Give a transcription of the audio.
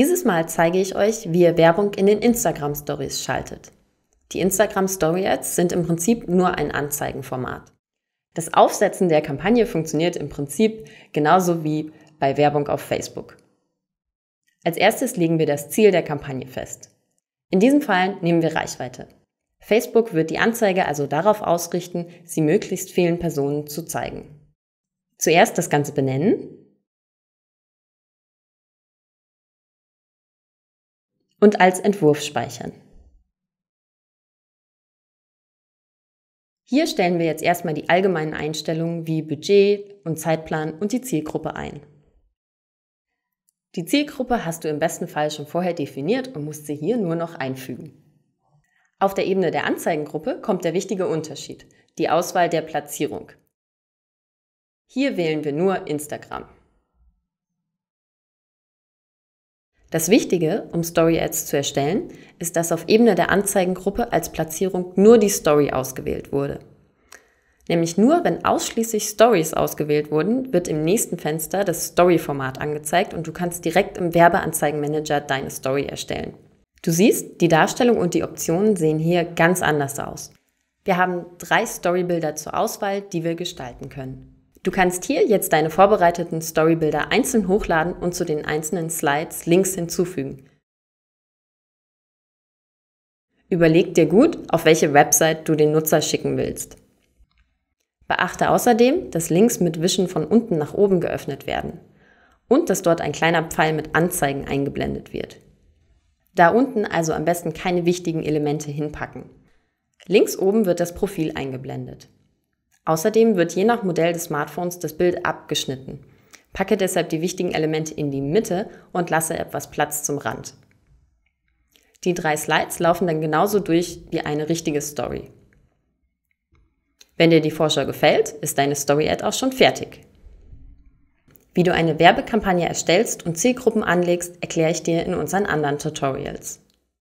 Dieses Mal zeige ich euch, wie ihr Werbung in den Instagram Stories schaltet. Die Instagram Story Ads sind im Prinzip nur ein Anzeigenformat. Das Aufsetzen der Kampagne funktioniert im Prinzip genauso wie bei Werbung auf Facebook. Als erstes legen wir das Ziel der Kampagne fest. In diesem Fall nehmen wir Reichweite. Facebook wird die Anzeige also darauf ausrichten, sie möglichst vielen Personen zu zeigen. Zuerst das Ganze benennen, und als Entwurf speichern. Hier stellen wir jetzt erstmal die allgemeinen Einstellungen wie Budget und Zeitplan und die Zielgruppe ein. Die Zielgruppe hast du im besten Fall schon vorher definiert und musst sie hier nur noch einfügen. Auf der Ebene der Anzeigengruppe kommt der wichtige Unterschied, die Auswahl der Platzierung. Hier wählen wir nur Instagram. Das Wichtige, um Story Ads zu erstellen, ist, dass auf Ebene der Anzeigengruppe als Platzierung nur die Story ausgewählt wurde. Nämlich nur, wenn ausschließlich Stories ausgewählt wurden, wird im nächsten Fenster das Story-Format angezeigt und du kannst direkt im Werbeanzeigenmanager deine Story erstellen. Du siehst, die Darstellung und die Optionen sehen hier ganz anders aus. Wir haben drei Storybilder zur Auswahl, die wir gestalten können. Du kannst hier jetzt deine vorbereiteten Storybilder einzeln hochladen und zu den einzelnen Slides Links hinzufügen. Überleg dir gut, auf welche Website du den Nutzer schicken willst. Beachte außerdem, dass Links mit Wischen von unten nach oben geöffnet werden und dass dort ein kleiner Pfeil mit Anzeigen eingeblendet wird. Da unten also am besten keine wichtigen Elemente hinpacken. Links oben wird das Profil eingeblendet. Außerdem wird je nach Modell des Smartphones das Bild abgeschnitten. Packe deshalb die wichtigen Elemente in die Mitte und lasse etwas Platz zum Rand. Die drei Slides laufen dann genauso durch wie eine richtige Story. Wenn dir die Vorschau gefällt, ist deine Story-Ad auch schon fertig. Wie du eine Werbekampagne erstellst und Zielgruppen anlegst, erkläre ich dir in unseren anderen Tutorials.